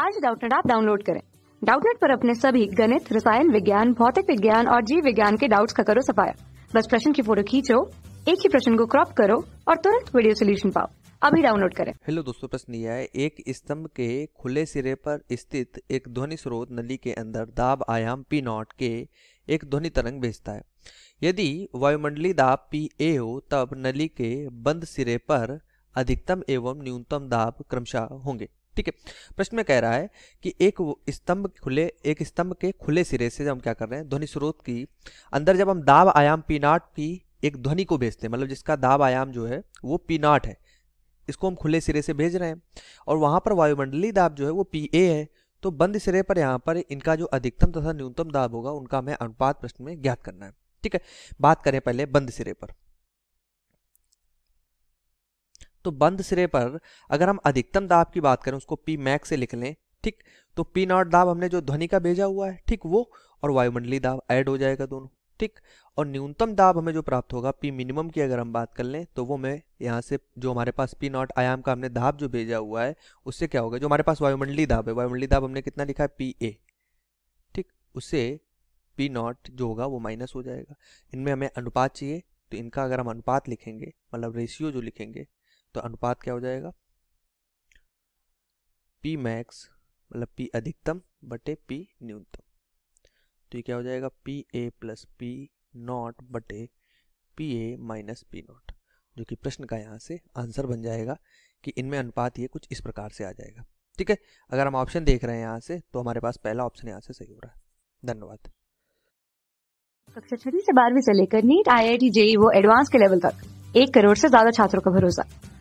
आज डाउटनेट आप डाउनलोड करें डाउटनेट पर अपने सभी गणित रसायन विज्ञान भौतिक विज्ञान और जीव विज्ञान के डाउट्स का करो सफाया बस प्रश्न की फोटो खींचो एक ही प्रश्न को क्रॉप करो और तुरंत वीडियो सोल्यूशन पाओ अभी डाउनलोड करें हेलो दोस्तों प्रश्न यह है एक स्तंभ के खुले सिरे पर स्थित एक ध्वनि स्रोत नली के अंदर दाब आयाम पी नॉट के एक ध्वनि तरंग भेजता है यदि वायुमंडली दाब पी ए हो तब नली के बंद सिरे पर अधिकतम एवं न्यूनतम दाब क्रमशः होंगे ठीक है प्रश्न में कह रहा है कि एक स्तंभ खुले एक स्तंभ के खुले सिरे से जब हम क्या कर रहे हैं ध्वनि स्रोत की अंदर जब हम दाब आयाम पी नाट की एक ध्वनि को भेजते हैं मतलब जिसका दाब आयाम जो है वो पी नाट है इसको हम खुले सिरे से भेज रहे हैं और वहाँ पर वायुमंडलीय दाब जो है वो पी ए है तो बंद सिरे पर यहाँ पर इनका जो अधिकतम तथा न्यूनतम दाब होगा उनका हमें अनुपात प्रश्न में ज्ञात करना है ठीक है बात करें पहले बंद सिरे पर तो बंद सिरे पर अगर हम अधिकतम दाब की बात करें उसको पी मैक्स से लिख लें ठीक तो पी नॉट दाब हमने जो ध्वनि का भेजा हुआ है ठीक वो और वायुमंडली दाब ऐड हो जाएगा दोनों ठीक और न्यूनतम दाब हमें जो प्राप्त होगा पी मिनिमम की अगर हम बात कर लें तो वो मैं यहाँ से जो हमारे पास पी नॉट आयाम का हमने दाब जो भेजा हुआ है उससे क्या होगा जो हमारे पास वायुमंडली दाब है वायुमंडली दाब हमने कितना लिखा है पी ए ठीक उससे पी नॉट जो होगा वो माइनस हो जाएगा इनमें हमें अनुपात चाहिए तो इनका अगर हम अनुपात लिखेंगे मतलब रेशियो जो लिखेंगे तो अनुपात क्या हो जाएगा पी मैक्स मतलब पी अधिकतम बटे पी न्यूनतम तो ये क्या हो जाएगा P A plus P nought बटे P A minus P nought जो कि प्रश्न का यहाँ से आंसर बन जाएगा कि इनमें अनुपात ये कुछ इस प्रकार से आ जाएगा ठीक है अगर हम ऑप्शन देख रहे हैं यहाँ से तो हमारे पास पहला ऑप्शन यहाँ से सही हो रहा है धन्यवाद कक्षा छठी से बारहवीं से लेकर NEET I I T JEE वो एडवांस के लेवल तक एक करोड़ से ज्यादा छात्रों का भरोसा